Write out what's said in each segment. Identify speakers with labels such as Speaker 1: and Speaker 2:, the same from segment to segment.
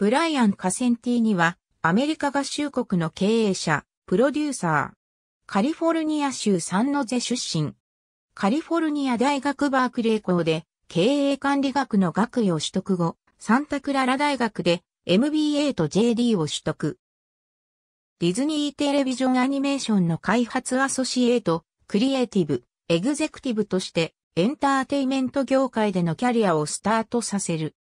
Speaker 1: ブライアン・カセンティーには、アメリカ合衆国の経営者、プロデューサー。カリフォルニア州サンノゼ出身。カリフォルニア大学バークレー校で、経営管理学の学位を取得後、サンタクララ大学で MBA と JD を取得。ディズニーテレビジョンアニメーションの開発アソシエイト、クリエイティブ、エグゼクティブとしてエンターテイメント業界でのキャリアをスタートさせる。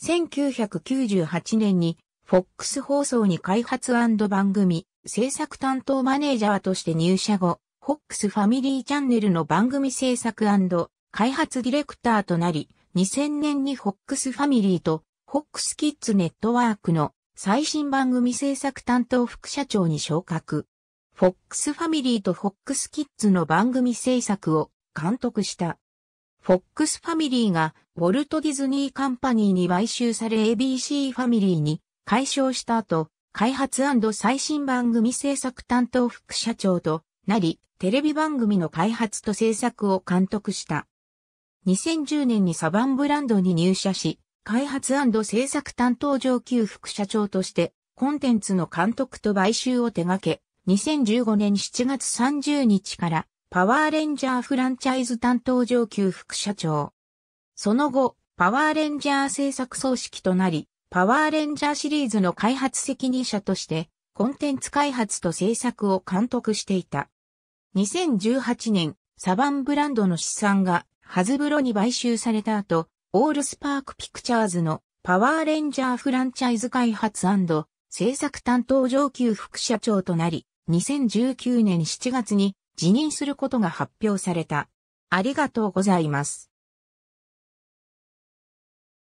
Speaker 1: 1998年に FOX 放送に開発番組制作担当マネージャーとして入社後、FOX ファミリーチャンネルの番組制作開発ディレクターとなり、2000年に FOX ファミリーと FOX キッズネットワークの最新番組制作担当副社長に昇格。FOX ファミリーと FOX キッズの番組制作を監督した。フォックスファミリーがウォルト・ディズニー・カンパニーに買収され ABC ファミリーに解消した後、開発最新番組制作担当副社長となり、テレビ番組の開発と制作を監督した。2010年にサバンブランドに入社し、開発制作担当上級副社長として、コンテンツの監督と買収を手掛け、2015年7月30日からパワーレンジャーフランチャイズ担当上級副社長。その後、パワーレンジャー制作組織となり、パワーレンジャーシリーズの開発責任者として、コンテンツ開発と制作を監督していた。2018年、サバンブランドの資産がハズブロに買収された後、オールスパークピクチャーズのパワーレンジャーフランチャイズ開発制作担当上級副社長となり、2019年7月に辞任することが発表された。ありがとうござ
Speaker 2: います。